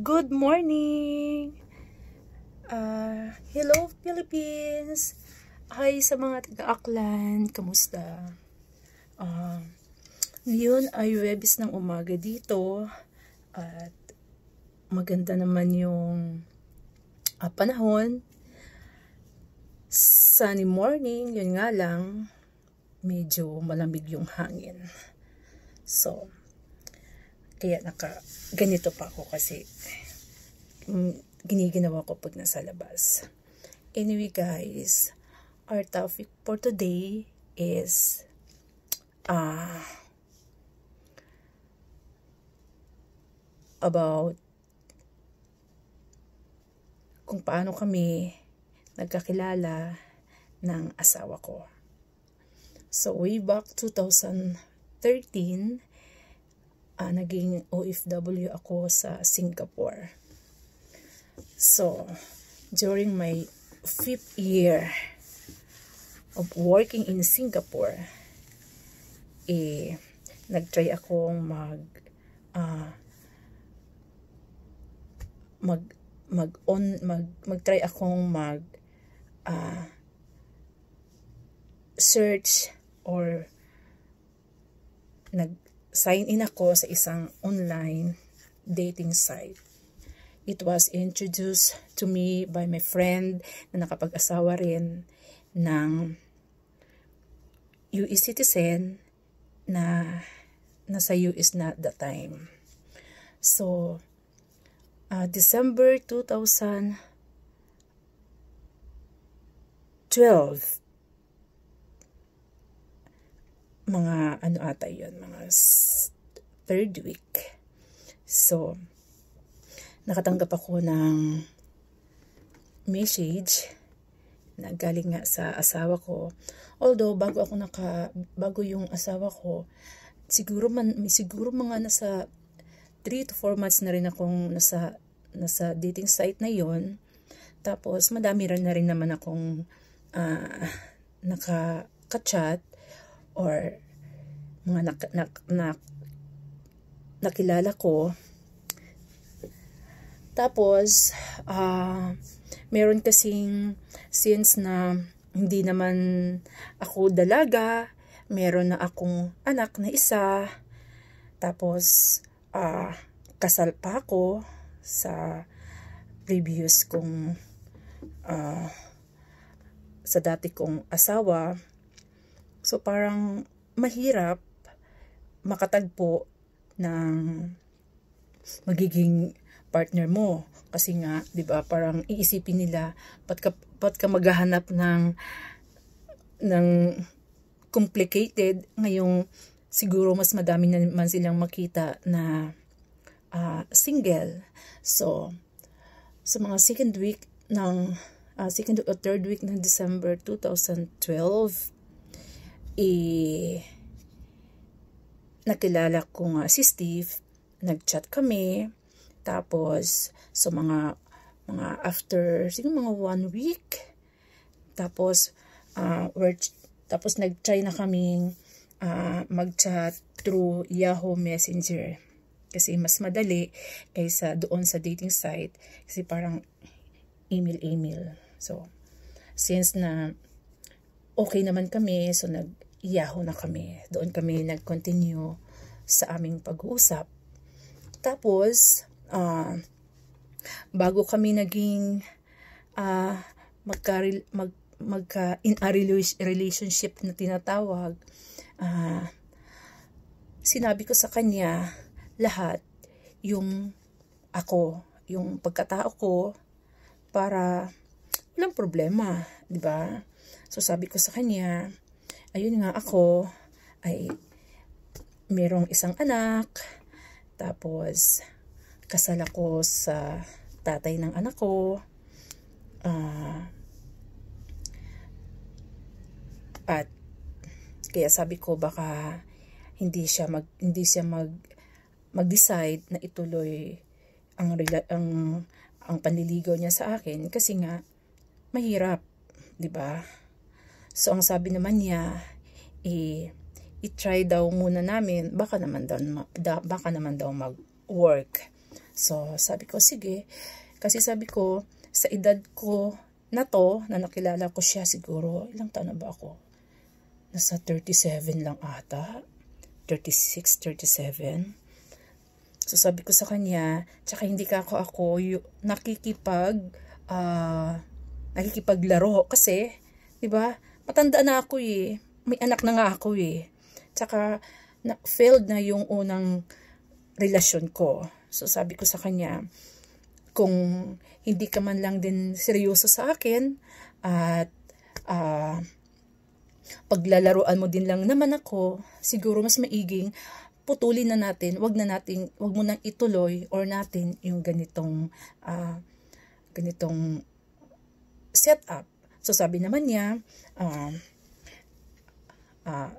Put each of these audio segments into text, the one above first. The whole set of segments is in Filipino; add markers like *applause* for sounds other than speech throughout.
Good morning! Uh, hello Philippines! Hi sa mga taga-Aklan! Kamusta? Uh, ngayon ay Webis ng umaga dito at maganda naman yung uh, panahon. Sunny morning, yun nga lang medyo malamig yung hangin. So, kaya naka, ganito pa ako kasi mm, giniginawa ko pag nasa labas. Anyway guys, our topic for today is uh, about kung paano kami nagkakilala ng asawa ko. So way back 2013, uh, naging OFW ako sa Singapore. So, during my fifth year of working in Singapore, eh, nag-try akong mag uh, mag mag on mag mag-try akong mag uh, search or nag Sign in ako sa isang online dating site. It was introduced to me by my friend na nakapag-asawa rin ng US citizen na nasa US na the time. So, uh, December 2012 mga ano ata yun, mga third week. So, nakatanggap ako ng message na galing nga sa asawa ko. Although, bago ako naka, bago yung asawa ko, siguro, man, siguro mga nasa 3 to 4 months na rin akong nasa, nasa dating site na yon Tapos, madami rin na rin naman akong uh, naka-chat or mga nak, nak, nak, nakilala ko. Tapos, uh, meron kasing since na hindi naman ako dalaga, meron na akong anak na isa, tapos uh, kasal pa ako sa previous kong uh, sa dati kong asawa So parang mahirap makatagpo ng magiging partner mo kasi nga 'di ba parang iisipin nila pat ka, pat ka maghahanap ng ng complicated ngayong siguro mas madami na naman silang makita na uh, single so sa mga second week ng uh, second or third week ng December 2012 i nakilala ko nga si Steve, nagchat kami, tapos so mga mga after siguro mga one week tapos uh, we're, tapos nag-try na kaming uh, mag-chat through Yahoo Messenger kasi mas madali kaysa doon sa dating site kasi parang email email so since na okay naman kami so nag Yahoo na kami. Doon kami nag-continue sa aming pag-uusap. Tapos, uh, bago kami naging uh, ah, magka, mag, magka in a relationship na tinatawag, uh, sinabi ko sa kanya lahat yung ako, yung pagkatao ko para walang problema, di ba? So sabi ko sa kanya, ayun nga ako ay merong isang anak tapos kasal ako sa tatay ng anak ko uh, at kaya sabi ko baka hindi siya mag hindi siya mag mag-decide na ituloy ang ang ang panliligaw niya sa akin kasi nga mahirap, 'di ba? So, ang sabi naman niya, eh, i-try daw muna namin, baka naman daw, da, baka naman daw mag-work. So, sabi ko, sige. Kasi sabi ko, sa edad ko na to, na nakilala ko siya siguro, ilang taon na ba ako? Nasa 37 lang ata. 36, 37. So, sabi ko sa kanya, tsaka hindi ka ako ako nakikipag, uh, nakikipaglaro. Kasi, di ba, patanda na ako eh. May anak na nga ako eh. Tsaka, na failed na yung unang relasyon ko. So, sabi ko sa kanya, kung hindi ka man lang din seryoso sa akin, at uh, paglalaruan mo din lang naman ako, siguro mas maiging putulin na natin, wag na natin, wag mo nang ituloy or natin yung ganitong uh, ganitong setup So sabi naman niya, uh, uh,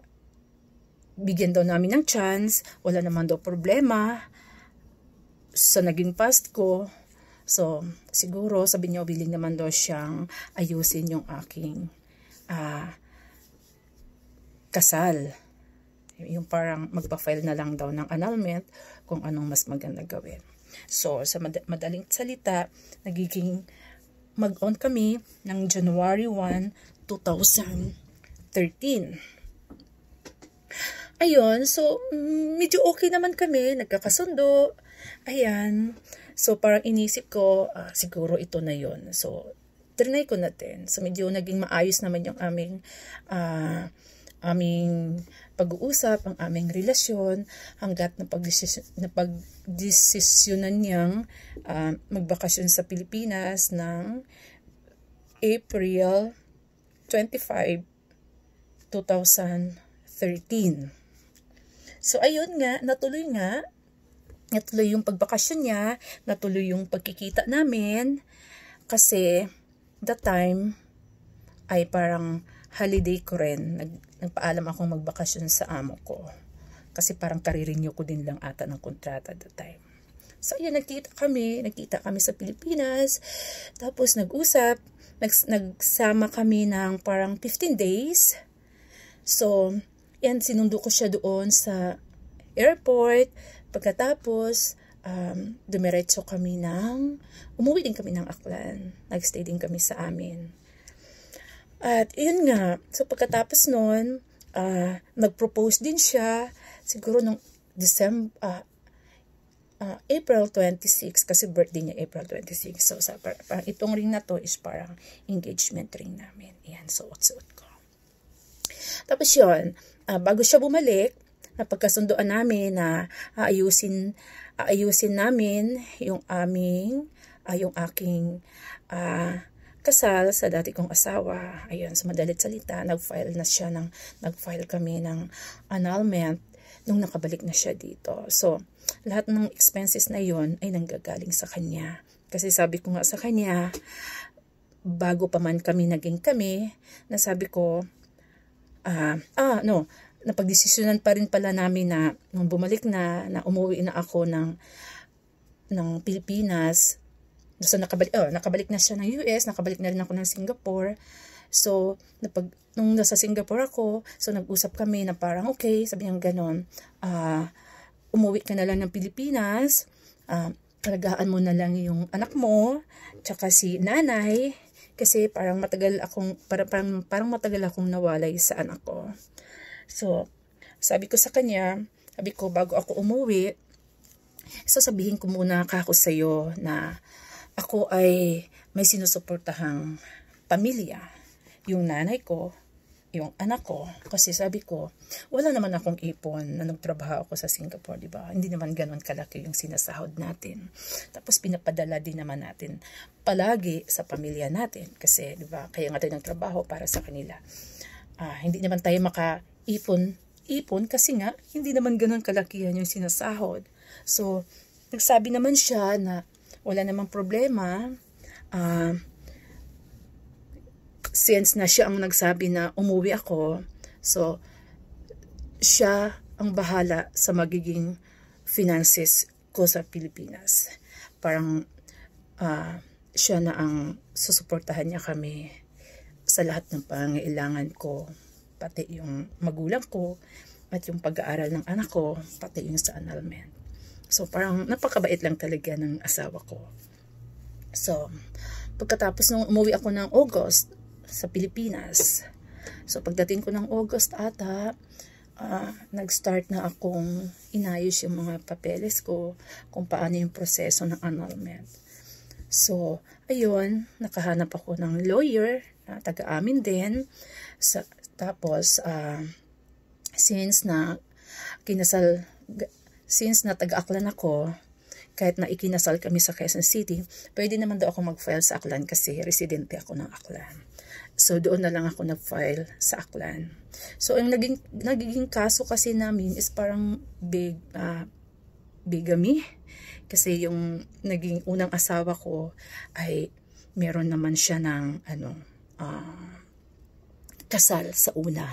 bigyan daw namin ng chance, wala naman daw problema sa naging past ko. So siguro sabi niya willing naman daw siyang ayusin yung aking uh, kasal. Yung parang magpa-file na lang daw ng annulment kung anong mas maganda gawin. So, sa mad madaling salita, nagiging mag-on kami ng January 1, 2013. Ayun, so mm, medyo okay naman kami, nagkakasundo. Ayan, so parang inisip ko, uh, siguro ito na yon So, trinay ko natin. So, medyo naging maayos naman yung aming, uh, aming pag-uusap ang aming relasyon hanggat napagdesisyonan niyang uh, magbakasyon sa Pilipinas ng April 25, 2013. So, ayun nga, natuloy nga, natuloy yung pagbakasyon niya, natuloy yung pagkikita namin, kasi the time ay parang holiday ko rin, nag, nagpaalam akong magbakasyon sa amo ko. Kasi parang karirinyo ko din lang ata ng kontrata at the time. So, yun, nagkita kami. Nagkita kami sa Pilipinas. Tapos, nag-usap. Nags nagsama kami ng parang 15 days. So, yan, sinundo ko siya doon sa airport. Pagkatapos, um, dumiretso kami ng, umuwi din kami ng Aklan. Nagstay din kami sa amin. At yun nga, so pagkatapos noon, uh, ah, nag-propose din siya siguro nung December, uh, ah, uh, ah, April 26 kasi birthday niya April 26. So sa, par, itong ring na to is parang engagement ring namin. Ayan, suot-suot ko. Tapos yun, uh, bago siya bumalik, napagkasundoan namin na aayusin, aayusin namin yung aming, uh, yung aking uh, kasal sa dati kong asawa. Ayun, sa madalit salita, nag-file na siya ng, nag-file kami ng annulment nung nakabalik na siya dito. So, lahat ng expenses na yon ay nanggagaling sa kanya. Kasi sabi ko nga sa kanya, bago pa man kami naging kami, nasabi ko, uh, ah, no, napagdesisyonan pa rin pala namin na nung bumalik na, na umuwi na ako ng, ng Pilipinas, So, nakabalik, oh, nakabalik na siya ng US, nakabalik na rin ako ng Singapore. So, napag, nung nasa Singapore ako, so nag-usap kami na parang, okay, sabi niya ganon, uh, umuwi ka na lang ng Pilipinas, uh, alagaan mo na lang yung anak mo, tsaka si nanay, kasi parang matagal akong, para, parang, parang matagal akong nawalay sa anak ko. So, sabi ko sa kanya, sabi ko, bago ako umuwi, sasabihin ko muna ka ako sa'yo na ako ay may sinusuportahang pamilya. Yung nanay ko, yung anak ko. Kasi sabi ko, wala naman akong ipon na nagtrabaho ako sa Singapore, di ba? Hindi naman ganun kalaki yung sinasahod natin. Tapos pinapadala din naman natin palagi sa pamilya natin. Kasi, di ba, kaya nga tayo nagtrabaho para sa kanila. Ah, hindi naman tayo makaipon ipon kasi nga hindi naman ganun kalakihan yung sinasahod. So, nagsabi naman siya na wala namang problema. Uh, since na siya ang nagsabi na umuwi ako, so siya ang bahala sa magiging finances ko sa Pilipinas. Parang uh, siya na ang susuportahan niya kami sa lahat ng pangailangan ko, pati yung magulang ko, at yung pag-aaral ng anak ko, pati yung sa annulment. So, parang napakabait lang talaga ng asawa ko. So, pagkatapos nung umuwi ako ng August sa Pilipinas, so pagdating ko ng August ata, uh, nag-start na akong inayos yung mga papeles ko kung paano yung proseso ng annulment. So, ayun, nakahanap ako ng lawyer na taga-amin din. Sa, tapos, uh, since na kinasal since natag-aklan ako, kahit na ikinasal kami sa Quezon City, pwede naman daw ako mag-file sa Aklan kasi residente ako ng Aklan. So, doon na lang ako nag-file sa Aklan. So, ang naging, nagiging kaso kasi namin is parang big, uh, bigamy. Kasi yung naging unang asawa ko ay meron naman siya ng ano, uh, kasal sa una.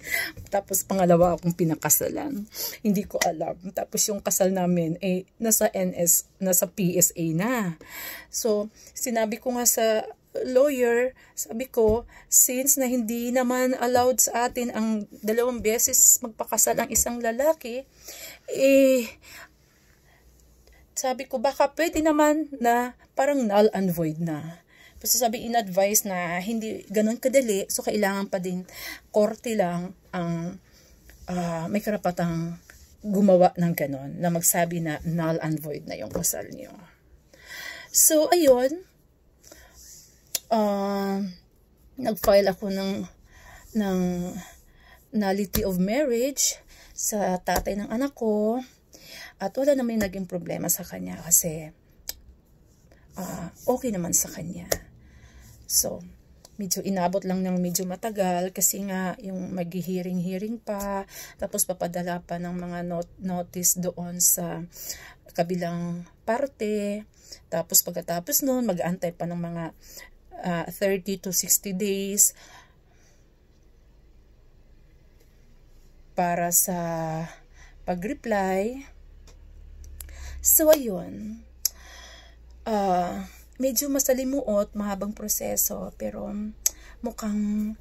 *laughs* Tapos pangalawa akong pinakasalan. Hindi ko alam. Tapos yung kasal namin, eh, nasa NS, nasa PSA na. So, sinabi ko nga sa lawyer, sabi ko, since na hindi naman allowed sa atin ang dalawang beses magpakasal ang isang lalaki, eh, sabi ko, baka pwede naman na parang null and void na Basta sabi in advice na hindi ganun kadali. So, kailangan pa din korte lang ang uh, may karapatang gumawa ng ganun. Na magsabi na null and void na yung kasal niyo. So, ayun. Uh, nag-file ako ng ng nullity of marriage sa tatay ng anak ko. At wala naman yung naging problema sa kanya kasi uh, okay naman sa kanya. So, medyo inabot lang ng medyo matagal kasi nga yung maghihiring-hiring pa tapos papadala pa ng mga not notice doon sa kabilang parte tapos pagkatapos noon mag-aantay pa ng mga uh, ah, 30 to 60 days para sa pag-reply so ayun uh, medyo masalimuot, mahabang proseso, pero mukhang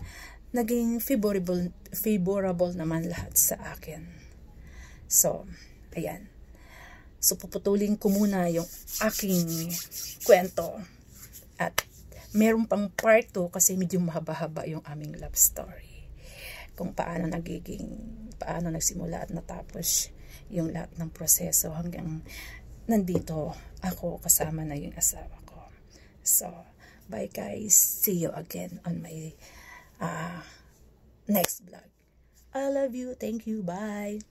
naging favorable, favorable naman lahat sa akin. So, ayan. So, puputulin ko muna yung aking kwento. At meron pang part 2 kasi medyo mahaba-haba yung aming love story. Kung paano nagiging, paano nagsimula at natapos yung lahat ng proseso hanggang nandito ako kasama na yung asawa So, bye guys. See you again on my uh, next vlog. I love you. Thank you. Bye.